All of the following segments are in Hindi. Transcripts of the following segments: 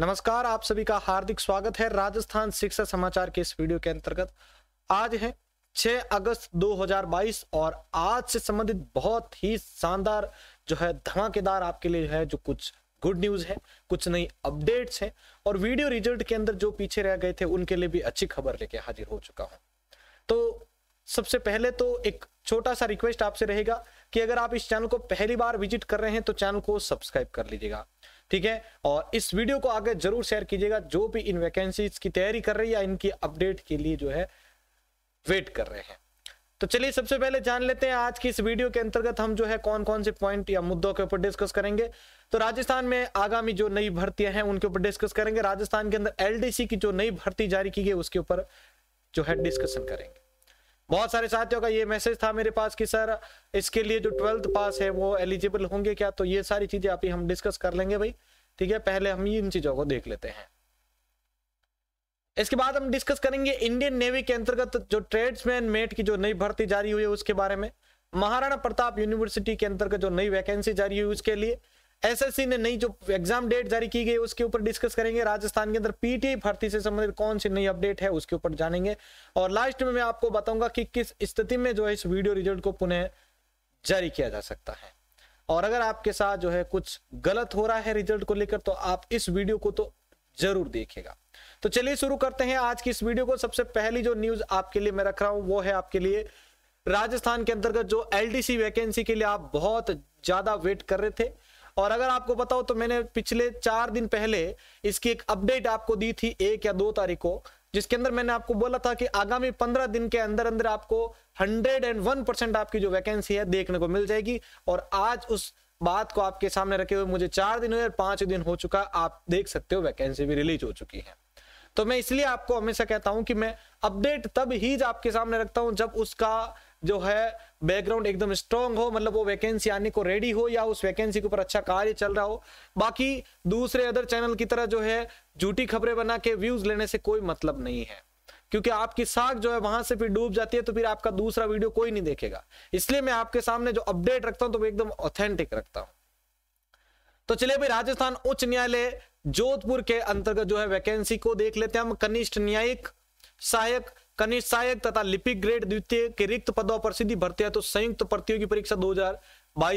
नमस्कार आप सभी का हार्दिक स्वागत है राजस्थान शिक्षा समाचार के इस वीडियो के अंतर्गत आज है 6 अगस्त 2022 और आज से संबंधित बहुत ही शानदार जो है धमाकेदार आपके लिए है जो कुछ गुड न्यूज है कुछ नई अपडेट्स हैं और वीडियो रिजल्ट के अंदर जो पीछे रह गए थे उनके लिए भी अच्छी खबर लेके हाजिर हो चुका हूँ तो सबसे पहले तो एक छोटा सा रिक्वेस्ट आपसे रहेगा कि अगर आप इस चैनल को पहली बार विजिट कर रहे हैं तो चैनल को सब्सक्राइब कर लीजिएगा ठीक है और इस वीडियो को आगे जरूर शेयर कीजिएगा जो भी इन वैकेंसीज की तैयारी कर रही है या इनकी अपडेट के लिए जो है वेट कर रहे हैं तो चलिए सबसे पहले जान लेते हैं आज की इस वीडियो के अंतर्गत हम जो है कौन कौन से पॉइंट या मुद्दों के ऊपर डिस्कस करेंगे तो राजस्थान में आगामी जो नई भर्तियां हैं उनके ऊपर डिस्कस करेंगे राजस्थान के अंदर एलडीसी की जो नई भर्ती जारी की गई उसके ऊपर जो है डिस्कशन करेंगे बहुत सारे साथियों का ये मैसेज था मेरे पास कि सर इसके लिए जो ट्वेल्थ पास है वो एलिजिबल होंगे क्या तो ये सारी चीजें आप ही हम डिस्कस कर लेंगे भाई ठीक है पहले हम इन चीजों को देख लेते हैं इसके बाद हम डिस्कस करेंगे इंडियन नेवी के अंतर्गत जो ट्रेड्समैन मेट की जो नई भर्ती जारी हुई है उसके बारे में महाराणा प्रताप यूनिवर्सिटी के अंतर्गत जो नई वैकेंसी जारी हुई उसके लिए एसएससी ने नई जो एग्जाम डेट जारी की गई उसके ऊपर डिस्कस करेंगे राजस्थान के अंदर पीटीआई भर्ती से संबंधित कौन सी नई अपडेट है उसके ऊपर जानेंगे और लास्ट में मैं आपको बताऊंगा कि किस स्थिति में जो है इस वीडियो रिजल्ट को पुनः जारी किया जा सकता है और अगर आपके साथ जो है कुछ गलत हो रहा है रिजल्ट को लेकर तो आप इस वीडियो को तो जरूर देखेगा तो चलिए शुरू करते हैं आज की इस वीडियो को सबसे पहली जो न्यूज आपके लिए मैं रख रहा हूं वो है आपके लिए राजस्थान के अंतर्गत जो एलडीसी वैकेंसी के लिए आप बहुत ज्यादा वेट कर रहे थे और अगर आपको बताओ तो मैंने पिछले चार दिन पहले इसकी एक अपडेट आपको दी थी एक या दो तारीख को जिसके अंदर मैंने आपको बोला था कि आगामी पंद्रह दिन के अंदर अंदर आपको हंड्रेड एंड वन परसेंट आपकी जो वैकेंसी है देखने को मिल जाएगी और आज उस बात को आपके सामने रखे हुए मुझे चार दिन हुए और पांच दिन हो चुका आप देख सकते हो वैकेंसी भी रिलीज हो चुकी है तो मैं इसलिए आपको हमेशा कहता हूं कि मैं अपडेट तब ही आपके सामने रखता हूं जब उसका जो है बैकग्राउंड एकदम स्ट्रांग हो मतलब वो वैकेंसी आने को रेडी हो या उस वैकेंसी के ऊपर अच्छा कार्य चल रहा हो बाकी दूसरे अदर चैनल की तरह जो है झूठी खबरें बना के व्यूज लेने से कोई मतलब नहीं है क्योंकि आपकी साख जो है वहां से फिर डूब जाती है तो फिर आपका दूसरा वीडियो कोई नहीं देखेगा इसलिए मैं आपके सामने जो अपडेट रखता हूं तो वो एकदम ऑथेंटिक रखता हूं तो चलिए भाई राजस्थान उच्च न्यायालय जोधपुर के अंतर्गत जो है वैकेंसी को देख लेते हैं हम कनिष्ठ न्यायिक सहायक कनिष्ठ सहायक तथा लिपिक ग्रेड द्वितीय के रिक्त पदों पर सीधी भर्ती है तो संयुक्त प्रतियोगी परीक्षा दो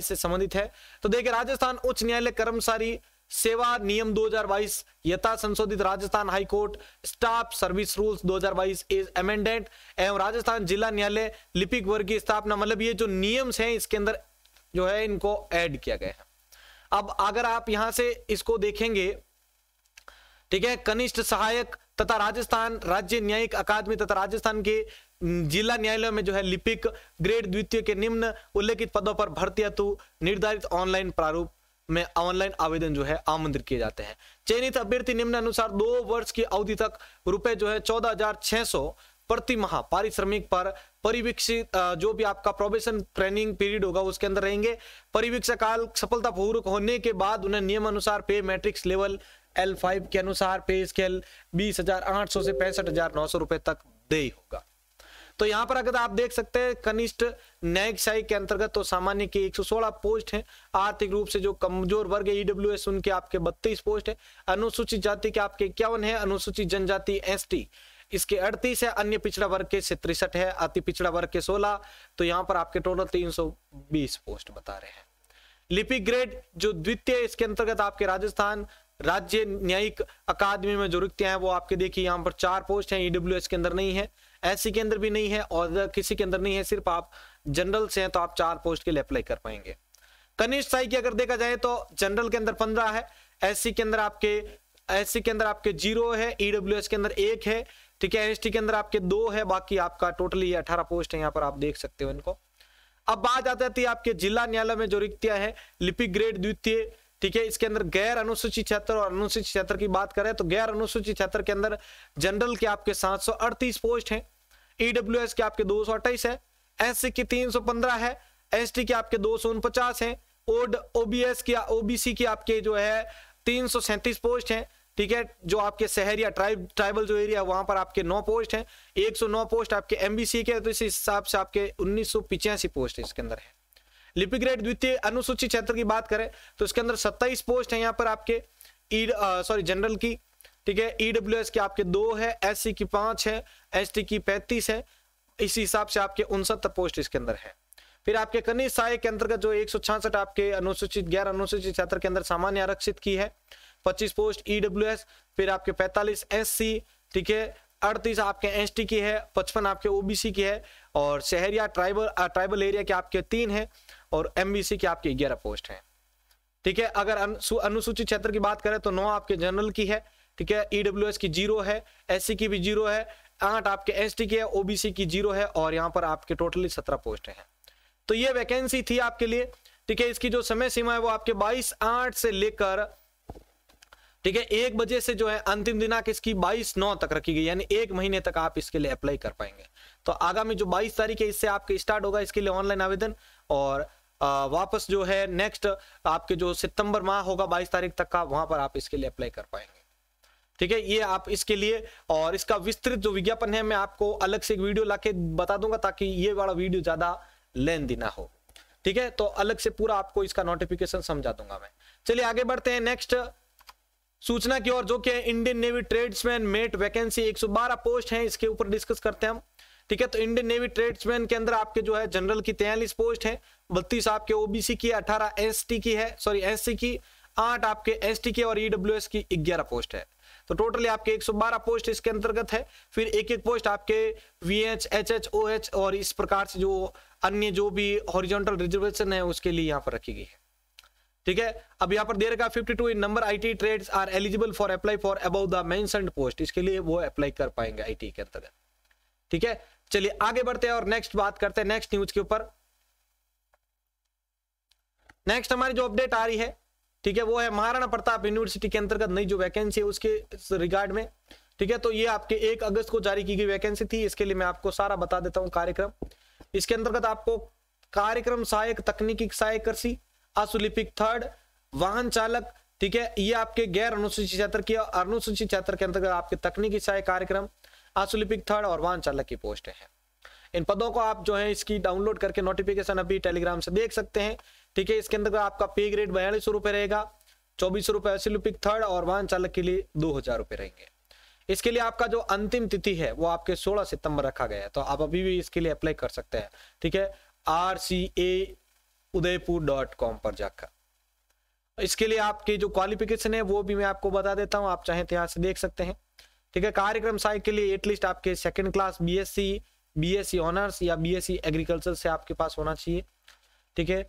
से संबंधित है तो देखिए राजस्थान उच्च न्यायालय कर्मचारी सेवा नियम 2022 यथा संशोधित Rajasthan high court staff service rules 2022 हजार बाईस इज अमेंडेंट एवं राजस्थान जिला न्यायालय लिपिक वर्ग की स्थापना मतलब ये जो नियम हैं इसके अंदर जो है इनको ऐड किया गया है अब अगर आप यहां से इसको देखेंगे ठीक है कनिष्ठ सहायक तथा राजस्थान राज्य न्यायिक अकादमी तथा राजस्थान के जिला न्यायालय में जो है लिपिक ग्रेड द्वितीय के निम्न उल्लेखित पदों पर भर्ती हेतु निर्धारित ऑनलाइन प्रारूप में ऑनलाइन आवेदन जो है आमंत्रित किए जाते हैं चयनित अभ्यर्थी निम्न अनुसार दो वर्ष की अवधि तक रुपए जो है चौदह हजार छह सौ प्रति माह पारिश्रमिक पर परिवीक्षित जो भी आपका प्रोबेशन ट्रेनिंग पीरियड होगा उसके अंदर रहेंगे परिवीक्षा काल सफलतापूर्वक होने के बाद उन्हें नियम अनुसार पे मैट्रिक्स लेवल एल फाइव के अनुसार पे स्केल बीस हजार आठ सौ से पैंसठ हजार नौ सौ रुपए तक दे होगा तो यहाँ पर अगर आप देख सकते हैं कनिष्ठ न्यायिक शाही के अंतर्गत तो सामान्य के 116 पोस्ट हैं आर्थिक रूप से जो कमजोर वर्ग है ईडब्ल्यू e एस उनके आपके 32 पोस्ट है अनुसूचित जाति के आपके इक्यावन है अनुसूचित जनजाति एसटी इसके 38 है अन्य पिछड़ा वर्ग के तिरसठ है अति पिछड़ा वर्ग के 16 तो यहाँ पर आपके टोटल तीन पोस्ट बता रहे हैं लिपिक ग्रेड जो द्वितीय इसके अंतर्गत आपके राजस्थान राज्य न्यायिक अकादमी में जो रिक्ति हैं वो आपके देखिए यहाँ पर चार पोस्ट हैं ईडब्ल्यू e के अंदर नहीं है एस के अंदर भी नहीं है और किसी के अंदर नहीं है सिर्फ आप जनरल से हैं तो आप चार पोस्ट के लिए अप्लाई कर पाएंगे कनिष्ठ साई की अगर देखा जाए तो जनरल के अंदर पंद्रह है एस के अंदर आपके एस के अंदर आपके जीरो है ईडब्ल्यू e के अंदर एक है ठीक है एस के अंदर आपके दो है बाकी आपका टोटली अठारह पोस्ट है यहाँ पर आप देख सकते हो इनको अब बात आ जाती है आपके जिला न्यायालय में जो रिक्तियां हैं लिपिक ग्रेड द्वितीय ठीक है इसके अंदर गैर अनुसूचित क्षेत्र और अनुसूचित क्षेत्र की बात करें तो गैर अनुसूचित क्षेत्र के अंदर जनरल के आपके सात पोस्ट है ईडब्ल्यू e के आपके दो है एस की तीन है एस के आपके दो है ओड ओबीएस की ओबीसी की आपके जो है तीन पोस्ट है ठीक है जो आपके शहर या ट्राइब ट्राइबल जो एरिया वहां पर आपके नौ पोस्ट हैं 109 पोस्ट आपके एमबीसी के तो इस हिसाब से आपके उन्नीस पोस्ट इसके अंदर है लिपिक ग्रेड द्वितीय अनुसूचित क्षेत्र की बात करें तो इसके अंदर सत्ताईस पोस्ट है यहाँ पर आपके ई सॉरी जनरल की ठीक है ईडब्ल्यू e की आपके दो है एस की पांच है एस की पैंतीस है इसी हिसाब से आपके उनसत्तर पोस्ट इसके अंदर है फिर आपके कनिष्ठ सहायक के अंतर्गत जो एक आपके अनुसूचित गैर अनुसूचित क्षेत्र के अंदर सामान्य आरक्षित की है 25 पोस्ट ईडब्ल्यूएस e फिर आपके 45 एससी ठीक है अड़तीस आपके एस की है पचपन आपके ओबीसी की है और शहरिया ट्राइबल ट्राइबल एरिया के आपके तीन है और एमबीसी के आपके ग्यारह पोस्ट हैं ठीक है अगर अनुसूचित क्षेत्र की बात करें तो नौ आपके जनरल की है ठीक है ईडब्ल्यू की जीरो है एस की भी जीरो है आठ आपके एस की है ओबीसी की जीरो है और यहाँ पर आपके टोटली सत्रह पोस्ट हैं तो ये वैकेंसी थी आपके लिए ठीक है इसकी जो समय सीमा है वो आपके बाईस आठ से लेकर ठीक है एक बजे से जो है अंतिम दिनांक इसकी 22 नौ तक रखी गई यानी एक महीने तक आप इसके लिए अप्लाई कर पाएंगे तो आगामी जो 22 तारीख है इससे आपके स्टार्ट होगा इसके लिए ऑनलाइन आवेदन और आ, वापस जो है नेक्स्ट आपके जो सितंबर माह होगा बाईस तारीख तक का वहां पर आप इसके लिए अप्लाई कर पाएंगे ठीक है ये आप इसके लिए और इसका विस्तृत जो विज्ञापन है मैं आपको अलग से एक वीडियो लाके बता दूंगा ताकि ये वाला वीडियो ज्यादा लेन देना हो ठीक है तो अलग से पूरा आपको इसका नोटिफिकेशन समझा दूंगा मैं चलिए आगे बढ़ते हैं नेक्स्ट सूचना की ओर जो कि Indian navy tradesman mate vacancy 112 post है इसके ऊपर डिस्कस करते हैं हम ठीक है तो इंडियन नेवी ट्रेड्समैन के अंदर आपके जो है जनरल की तैयलीस पोस्ट है बत्तीस आपके ओबीसी की अठारह एस की है सॉरी एस की आठ आपके एस की और ईडब्ल्यू की ग्यारह पोस्ट है तो टोटली आपके 112 पोस्ट इसके अंतर्गत है फिर एक एक पोस्ट आपके V H H H O H और इस प्रकार से जो अन्य जो भी हॉरिजॉन्टल रिजर्वेशन है उसके लिए यहाँ पर रखी गई है ठीक है अब यहाँ पर दे रखा 52 in number IT trades are eligible for apply for above the mentioned post इसके लिए वो अप्लाई कर पाएंगे आईटी के अंतर्गत ठीक है चलिए आगे बढ़ते हैं और नेक्स्ट बात करते हैं नेक्स्ट न्यूज के ऊपर नेक्स्ट हमारी जो अपडेट आ रही है ठीक है वो है महाराणा प्रताप यूनिवर्सिटी के अंतर्गत नई जो वैकेंसी है उसके रिगार्ड में ठीक है तो ये आपके एक अगस्त को जारी की गई वैकेंसी थी इसके लिए मैं आपको सारा बता देता हूँ कार्यक्रम इसके अंतर्गत आपको कार्यक्रम सहायक तकनीकी सहायक कृषि असुलिपिक थर्ड वाहन चालक ठीक है ये आपके गैर अनुसूचित छात्र की और अनुसूचित छात्र के अंतर्गत आपके तकनीकी सहायक कार्यक्रम असुलिपिक थर्ड और वाहन चालक की पोस्ट है इन पदों को आप जो है इसकी डाउनलोड करके नोटिफिकेशन अभी टेलीग्राम से देख सकते हैं ठीक है इसके अंतर्गत आपका पे ग्रेड बयालीस रुपए रहेगा चौबीस रुपए असुलिपिक थर्ड और वाहन चालक के लिए दो हजार रुपए रहेंगे इसके लिए आपका जो अंतिम तिथि है वो आपके 16 सितंबर रखा गया है तो आप अभी भी इसके लिए अप्लाई कर सकते हैं ठीक है R C A Udaipur dot com पर जाकर इसके लिए आपके जो क्वालिफिकेशन है वो भी मैं आपको बता देता हूँ आप चाहे तो यहाँ से देख सकते हैं ठीक है कार्यक्रम सहायक के लिए एटलीस्ट आपके second class B B S C S C honours या बी एस सी एग्रीकल्चर से आपके पास होना चाहिए ठीक है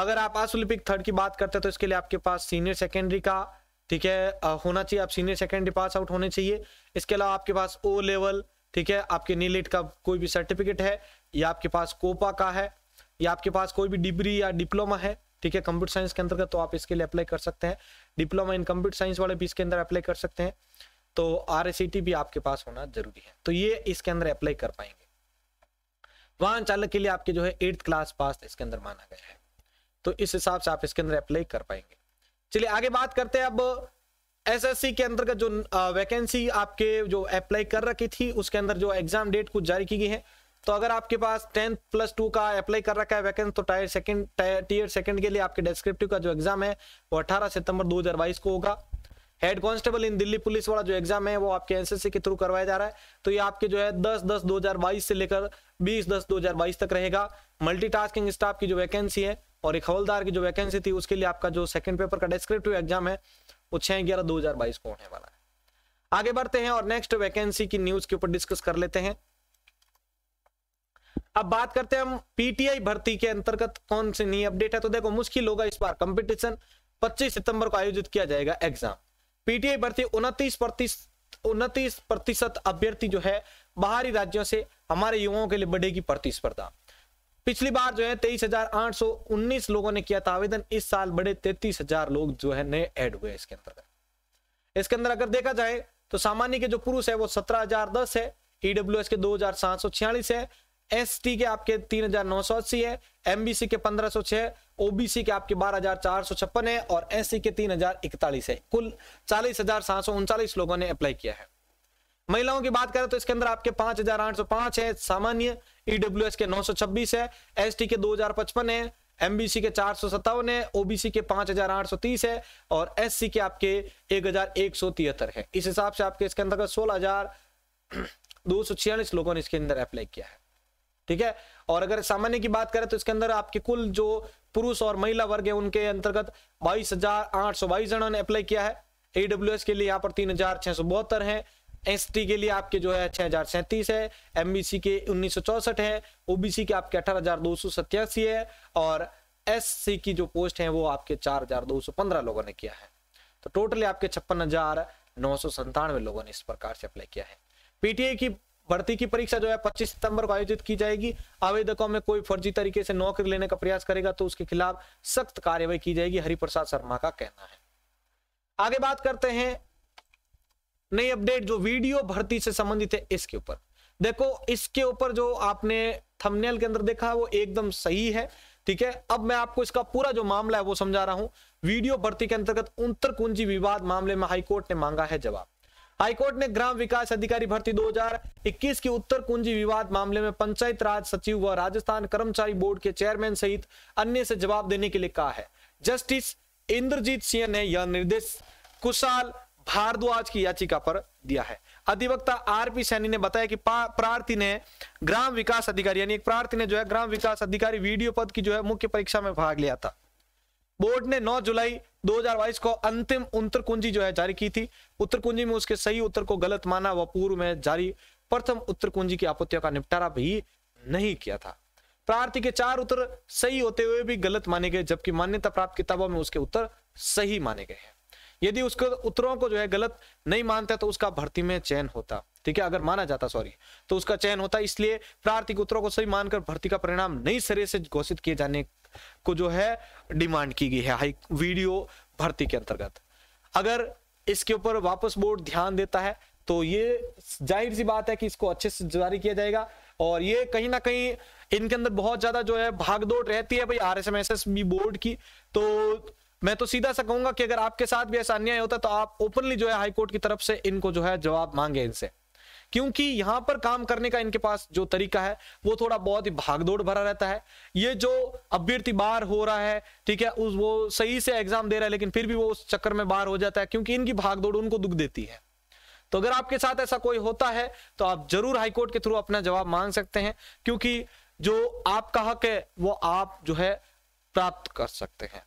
अगर आप आसोलिपिक थर्ड की बात करते हैं तो इसके लिए आपके पास सीनियर सेकेंडरी का ठीक है होना चाहिए आप सीनियर सेकेंडरी पास आउट होने चाहिए इसके अलावा आपके पास ओ लेवल ठीक है आपके नीलिट का कोई भी सर्टिफिकेट है या आपके पास कोपा का है या आपके पास कोई भी डिग्री या डिप्लोमा है ठीक है कंप्यूटर साइंस के अंतर्गत तो आप इसके लिए अप्लाई कर सकते हैं डिप्लोमा इन कंप्यूटर साइंस वाले भी इसके अंदर अप्लाई कर सकते हैं तो आर भी आपके पास होना जरूरी है तो ये इसके अंदर अप्लाई कर पाएंगे वाहन चालक के लिए आपके जो है एट्थ क्लास पास इसके अंदर माना गया है तो इस हिसाब से आप इसके अंदर अप्लाई कर पाएंगे चलिए आगे बात करते हैं अब एसएससी के अंतर्गत जो वैकेंसी आपके जो अप्लाई कर रखी थी उसके अंदर जो एग्जाम डेट कुछ जारी की गई है तो अगर आपके पास टेंथ प्लस टू का अप्लाई कर रखा है वैकेंस तो टायर सेकंड टीयर सेकंड के लिए आपके डिस्क्रिप्टिव का जो एग्जाम है वो अठारह सितंबर 2022 को होगा head constable in Delhi police वाला जो एग्जाम है वो आपके एनसीसी के थ्रू करवाया जा रहा है तो ये आपके जो है 10 दस दो से लेकर बीस दस दो तक रहेगा मल्टीटास्किंग स्टाफ की जो वैकेंसी है और एक हवलदार की जो वैकेंसी थी उसके लिए आपका जो सेकंड पेपर का डेस्क्रिप्टिव एग्जाम है वो छह ग्यारह दो को होने वाला है आगे बढ़ते हैं और नेक्स्ट वैकेंसी की न्यूज के ऊपर डिस्कस कर लेते हैं अब बात करते हैं हम पीटीआई भर्ती के अंतर्गत कौन सी नई अपडेट है तो देखो मुश्किल होगा इस बार कंपटीशन 25 सितंबर को आयोजित किया जाएगा एग्जाम पीटीआई भर्ती उनतीस उनतीस प्रतिशत अभ्यर्थी जो है बाहरी राज्यों से हमारे युवाओं के लिए बढ़ेगी प्रतिस्पर्धा पिछली बार जो है तेईस हजार आठ सौ उन्नीस लोगों ने किया था आवेदन इस साल बड़े तैतीस हजार लोग जो है नए ऐड हुए इसके अंतर्गत इसके अंदर अगर देखा जाए तो सामान्य के जो पुरुष है वो सत्रह हजार दस है ईडब्ल्यू e एस के दो हजार सात सौ छियालीस है एस के आपके तीन हजार नौ सौ अस्सी है एमबीसी के पंद्रह सौ छह ओबीसी के आपके बारह हजार चार सौ छप्पन है और एस के तीन हजार इकतालीस है कुल चालीस हजार सात सौ उनचालीस लोगों ने अप्लाई किया है महिलाओं की बात करें तो इसके अंदर आपके पांच हजार आठ सौ पांच है सामान्य ईडब्ल्यू e के नौ सौ छब्बीस है एस के दो हजार पचपन है एमबीसी के चार सौ सत्तावन है ओबीसी के पांच हजार आठ सौ तीस है और सी के आपके एक हजार एक सौ तिहत्तर है इस हिसाब से आपके इसके अंदर सोलह हजार दो सौ छियालीस लोगों ने इसके अंदर अप्लाई किया है ठीक है और अगर सामान्य की बात करें तो इसके अंदर आपके कुल जो पुरुष और महिला वर्ग है उनके अंतर्गत बाईस हजार आठ सौ बाईस जनों ने अप्लाई किया है एडब्ल्यू के लिए यहाँ पर तीन हजार छह सौ बहत्तर है एस के लिए आपके जो है छह हजार सैंतीस है एमबीसी e के उन्नीस सौ चौसठ है ओबीसी के आपके अठारह हजार दो सौ सत्यासी है और एस की जो पोस्ट है वो आपके चार हजार दो सौ पंद्रह लोगों ने किया है तो टोटली आपके छप्पन हजार नौ सौ संतानवे लोगों ने इस प्रकार से अप्लाई किया है पीटीए की भर्ती की परीक्षा जो है पच्चीस सितंबर को आयोजित की जाएगी आवेदकों में कोई फर्जी तरीके से नौकरी लेने का प्रयास करेगा तो उसके खिलाफ सख्त कार्यवाही की जाएगी हरिप्रसाद शर्मा का कहना है आगे बात करते हैं नई अपडेट जो वीडियो भर्ती से संबंधित है इसके ऊपर देखो इसके ऊपर जो आपने थंबनेल के अंदर देखा वो एकदम सही है ठीक है अब मैं आपको इसका पूरा जो मामला है वो समझा रहा हूं वीडियो भर्ती के अंतर्गत उत्तर कुंजी विवाद मामले में हाईकोर्ट ने मांगा है जवाब हाईकोर्ट ने ग्राम विकास अधिकारी भर्ती 2021 के उत्तर कुंजी विवाद मामले में पंचायत राज सचिव व राजस्थान कर्मचारी बोर्ड के चेयरमैन सहित अन्य से जवाब देने के लिए कहा है जस्टिस इंद्रजीत सिंह ने यह निर्देश कुशाल भारद्वाज की याचिका पर दिया है अधिवक्ता आर पी सैनी ने बताया कि प्रार्थी ने ग्राम विकास अधिकारी यानी एक प्रार्थी ने जो है ग्राम विकास अधिकारी वीडियो पद की जो है मुख्य परीक्षा में भाग लिया था बोर्ड ने 9 जुलाई 2022 को अंतिम उत्तर कुंजी जो है जारी की थी उत्तर कुंजी में उसके सही उत्तर को गलत माना व पूर्व में जारी प्रथम उत्तर कुंजी की आपत्तियों का निपटारा भी नहीं किया था प्रार्थी के चार उत्तर सही होते हुए भी गलत माने गए जबकि मान्यता प्राप्त किताबों में उसके उत्तर सही माने गए हैं यदि उसके उत्तरों को जो है गलत नहीं मानता तो उसका भर्ती में चयन होता ठीक है अगर माना जाता सॉरी तो उसका चयन होता इसलिए प्रार्थिक उत्तरों को सही मानकर भर्ती का परिणाम नई सिरे से घोषित किए जाने को जो है डिमांड की गई है हाई वीडियो भर्ती के अंतर्गत अगर इसके ऊपर वापस बोर्ड ध्यान देता है तो ये जाहिर सी बात है कि इसको अच्छे से जारी किया जाएगा और ये कहीं ना कहीं इनके अंदर बहुत ज्यादा जो है भागदौड़ रहती है भाई R S M S S B board की तो मैं तो सीधा सा कहूंगा कि अगर आपके साथ भी ऐसा अन्याय होता तो आप ओपनली जो है हाईकोर्ट की तरफ से इनको जो है जवाब मांगे इनसे क्योंकि यहां पर काम करने का इनके पास जो तरीका है वो थोड़ा बहुत ही भागदौड़ भरा रहता है ये जो अभ्यर्थी बार हो रहा है ठीक है उस वो सही से एग्जाम दे रहा है लेकिन फिर भी वो उस चक्कर में बाहर हो जाता है क्योंकि इनकी भागदौड़ उनको दुख देती है तो अगर आपके साथ ऐसा कोई होता है तो आप जरूर हाईकोर्ट के थ्रू अपना जवाब मांग सकते हैं क्योंकि जो आपका हक है वो आप जो है प्राप्त कर सकते हैं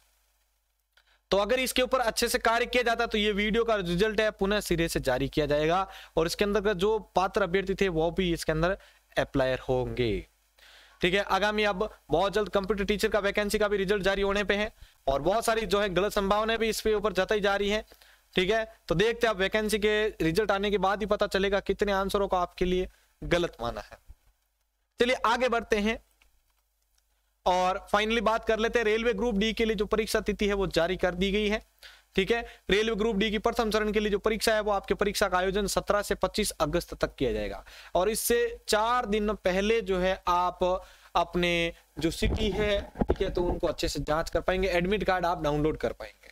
तो अगर इसके ऊपर अच्छे से कार्य किया जाता तो ये वीडियो का रिजल्ट है पुनः सिरे से जारी किया जाएगा और इसके अंदर जो पात्र अभ्यर्थी थे वो भी इसके अंदर अप्लायर होंगे ठीक है आगामी अब बहुत जल्द कंप्यूटर टीचर का वैकेंसी का भी रिजल्ट जारी होने पे है और बहुत सारी जो है गलत संभावनाएं भी इसके ऊपर जताई जा रही है ठीक है तो देखते हैं आप वैकेंसी के रिजल्ट आने के बाद ही पता चलेगा कितने आंसरों को आपके लिए गलत माना है चलिए आगे बढ़ते हैं और फाइनली बात कर लेते हैं रेलवे ग्रुप डी के लिए जो परीक्षा तिथि है वो जारी कर दी गई है ठीक है रेलवे ग्रुप डी की प्रथम चरण के लिए जो परीक्षा है वो आपके परीक्षा का आयोजन 17 से 25 अगस्त तक किया जाएगा और इससे चार दिन पहले जो है आप अपने जो सिटी है ठीक है तो उनको अच्छे से जांच कर पाएंगे एडमिट कार्ड आप डाउनलोड कर पाएंगे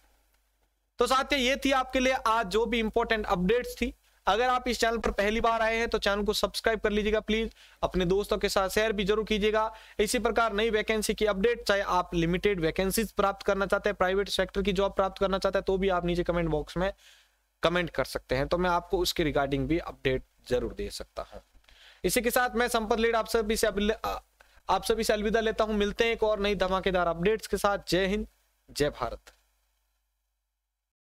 तो ही ये थी आपके लिए आज जो भी इंपॉर्टेंट अपडेट्स थी अगर आप इस चैनल पर पहली बार आए हैं तो चैनल को सब्सक्राइब कर लीजिएगा प्लीज अपने दोस्तों के साथ शेयर भी जरूर कीजिएगा इसी प्रकार नई वैकेंसी की अपडेट चाहे आप लिमिटेड वैकेंसी प्राप्त करना चाहते हैं प्राइवेट सेक्टर की जॉब प्राप्त करना चाहते हैं तो भी आप नीचे कमेंट बॉक्स में कमेंट कर सकते हैं तो मैं आपको उसके रिगार्डिंग भी अपडेट जरूर दे सकता हूँ इसी के साथ मैं संपत लेड आप सभी से आप सभी से अलविदा लेता हूँ मिलते हैं एक और नई धमाकेदार अपडेट्स के साथ जय हिंद जय भारत